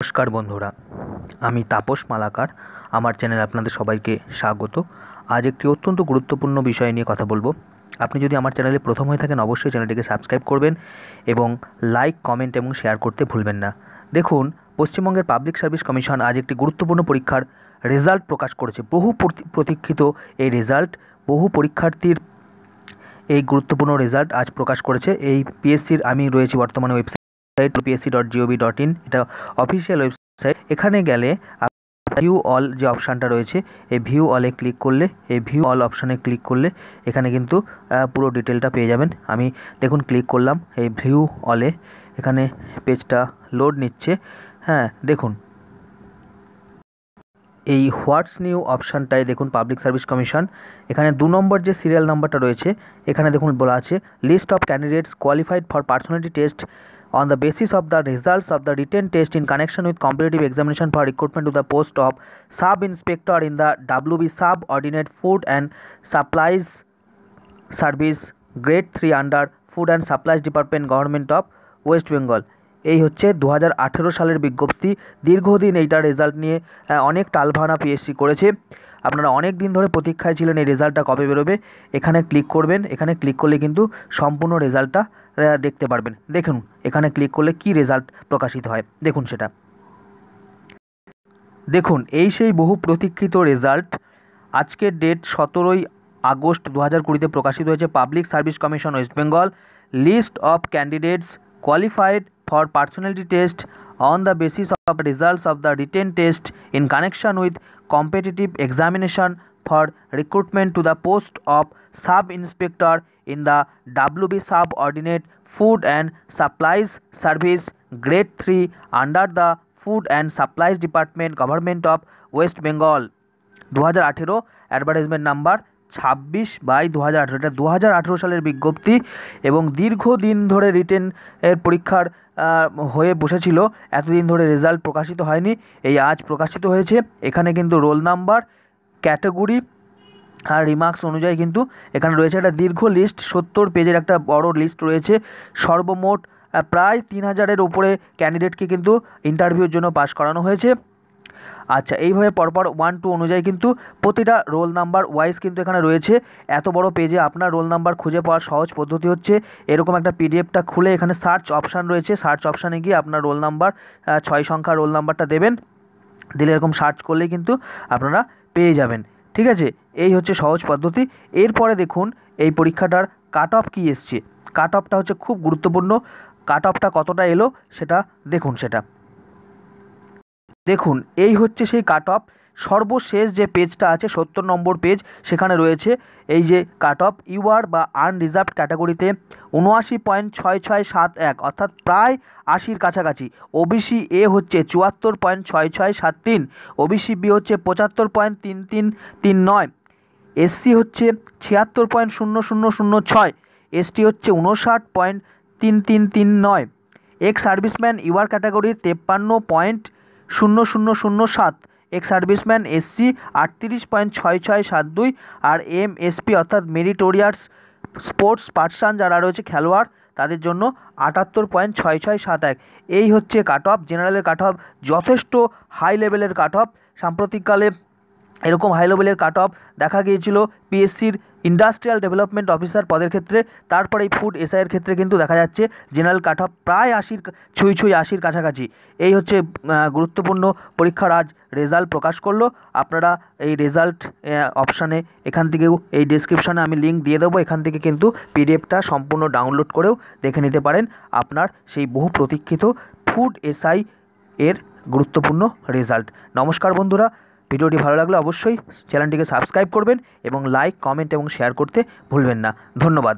নমস্কার বন্ধুরা আমি তাপস মালাকার আমার চ্যানেল আপনাদের সবাইকে স্বাগত আজ একটি অত্যন্ত গুরুত্বপূর্ণ বিষয় নিয়ে কথা বলবো আপনি যদি আমার চ্যানেলে প্রথম হয়ে থাকেন অবশ্যই চ্যানেলটিকে সাবস্ক্রাইব করবেন এবং লাইক কমেন্ট এবং শেয়ার করতে ভুলবেন না দেখুন পশ্চিমবঙ্গের পাবলিক সার্ভিস কমিশন আজ একটি গুরুত্বপূর্ণ পরীক্ষার রেজাল্ট প্রকাশ করেছে বহু প্রতীক্ষিত এই রেজাল্ট বহু পরীক্ষার্থীর এই গুরুত্বপূর্ণ রেজাল্ট আজ প্রকাশ করেছে এই পিএসসির আমি রয়েছি বর্তমানে website website PSC dot GOV dot in এটা অফিসিয়াল ওয়েবসাইট এখানে গেলে ভিউ অল যে অপশানটা রয়েছে এই ভিউ অলে ক্লিক করলে এই ভিউ অল অপশানে ক্লিক করলে এখানে কিন্তু পুরো ডিটেলটা পেয়ে যাবেন আমি দেখুন ক্লিক করলাম এই ভিউ অলে এখানে পেজটা লোড নিচ্ছে হ্যাঁ দেখুন এই হোয়াটস নিউ অপশানটায় দেখুন পাবলিক সার্ভিস কমিশন এখানে দু নম্বর যে সিরিয়াল নাম্বারটা রয়েছে এখানে দেখুন বলা আছে list of candidates qualified for personality test on the basis of the results of the written test in connection with competitive examination for recruitment to the post of sub-inspector in the WB Subordinate Food and Supplies Service Grade 3 under Food and Supplies Department Government of West Bengal. এই হচ্ছে দু সালের বিজ্ঞপ্তি দীর্ঘদিন এইটা result নিয়ে অনেক টালভানা PSC করেছে আপনারা অনেক দিন ধরে প্রতীক্ষায় ছিলেন এই রেজাল্টটা কবে বেরোবে এখানে ক্লিক করবেন এখানে ক্লিক করলে কিন্তু সম্পূর্ণ রেজাল্টটা দেখতে পারবেন দেখুন এখানে ক্লিক করলে কি রেজাল্ট প্রকাশিত হয় দেখুন সেটা দেখুন এই সেই বহু প্রতীক্ষিত রেজাল্ট আজকের ডেট সতেরোই আগস্ট দু হাজার কুড়িতে প্রকাশিত হয়েছে public service commission West Bengal list of candidates qualified for personality test on the basis of results of the written test in connection with competitive examination for recruitment to the post of sub-inspector in the WB subordinate Food and Supplies Service Grade 3 under the Food and Supplies Department, Government of West Bengal, দু Advertisement Number. ছাব্বিশ by দু হাজার আঠেরো এটা দু হাজার আঠেরো সালের বিজ্ঞপ্তি এবং দীর্ঘদিন ধরে রিটেন এর পরীক্ষার হয়ে বসেছিল এতদিন ধরে রেজাল্ট প্রকাশিত হয়নি এই আজ প্রকাশিত হয়েছে এখানে কিন্তু রোল নাম্বার ক্যাটাগরি আর রিমার্কস অনুযায়ী কিন্তু এখানে রয়েছে একটা দীর্ঘ লিস্ট সত্তর পেজের একটা বড় লিস্ট রয়েছে সর্বমোট প্রায় তিন হাজারের ওপরে ক্যান্ডিডেটকে কিন্তু ইন্টারভিউর জন্য পাশ করানো হয়েছে আচ্ছা এইভাবে পরপর ওয়ান টু অনুযায়ী কিন্তু প্রতিটা রোল নাম্বার ওয়াইজ কিন্তু এখানে রয়েছে এত বড় পেজে আপনার রোল নাম্বার খুঁজে পাওয়ার সহজ পদ্ধতি হচ্ছে এরকম একটা পিডিএফটা খুলে এখানে সার্চ অপশান রয়েছে সার্চ অপশানে গিয়ে আপনার রোল নাম্বার ছয় সংখ্যা রোল নাম্বারটা দেবেন দিলে এরকম সার্চ করলেই কিন্তু আপনারা পেয়ে যাবেন ঠিক আছে এই হচ্ছে সহজ পদ্ধতি এরপরে দেখুন এই পরীক্ষাটার কাট অফ কী এসছে কাট অফটা হচ্ছে খুব গুরুত্বপূর্ণ কাট অফটা কতটা এলো সেটা দেখুন সেটা দেখুন এই হচ্ছে সেই কাট অফ সর্বশেষ যে পেজটা আছে সত্তর নম্বর পেজ সেখানে রয়েছে এই যে কাট অফ ইউআর বা আনরিজার্ভ ক্যাটাগরিতে উনআশি পয়েন্ট ছয় ছয় সাত এক অর্থাৎ প্রায় আশির কাছাকাছি ওবিসি এ হচ্ছে চুয়াত্তর পয়েন্ট ছয় ছয় সাত তিন ওবিসি বি হচ্ছে পঁচাত্তর পয়েন্ট তিন তিন তিন নয় এসসি হচ্ছে ছিয়াত্তর পয়েন্ট শূন্য শূন্য শূন্য ছয় এসটি হচ্ছে উনষাট পয়েন্ট তিন তিন তিন নয় এক্স সার্ভিসম্যান ইউআর ক্যাটাগরির তেপ্পান্ন পয়েন্ট শূন্য শূন্য শূন্য সাত এক্স সার্ভিসম্যান এসসি আটত্রিশ পয়েন্ট ছয় ছয় সাত দুই আর এম এসপি অর্থাৎ মেরিটোরিয়ার্স স্পোর্টস পার্সান যারা রয়েছে খেলোয়াড় তাদের জন্য আটাত্তর পয়েন্ট ছয় ছয় সাত এক এই হচ্ছে কাট অফ জেনারেলের কাট অফ যথেষ্ট হাই লেভেলের কাট অফ সাম্প্রতিককালে এরকম হাই লেভেলের কাট অফ দেখা গিয়েছিল পিএসসির ইন্ডাস্ট্রিয়াল ডেভেলপমেন্ট অফিসার পদের ক্ষেত্রে তারপরে এই ফুড এসআইয়ের ক্ষেত্রে কিন্তু দেখা যাচ্ছে জেনারেল কাট অফ প্রায় আশির ছুঁই ছুঁই আশির কাছাকাছি এই হচ্ছে গুরুত্বপূর্ণ পরীক্ষার আজ রেজাল্ট প্রকাশ করলো আপনারা এই রেজাল্ট অপশানে এখান থেকেও এই ডিসক্রিপশানে আমি লিঙ্ক দিয়ে দেবো এখান থেকে কিন্তু পিডিএফটা সম্পূর্ণ ডাউনলোড করেও দেখে নিতে পারেন আপনার সেই বহু প্রতীক্ষিত ফুড এসআই এর গুরুত্বপূর্ণ রেজাল্ট নমস্কার বন্ধুরা ভিডিওটি ভালো লাগলে অবশ্যই চ্যানেলটিকে সাবস্ক্রাইব করবেন এবং লাইক কমেন্ট এবং শেয়ার করতে ভুলবেন না ধন্যবাদ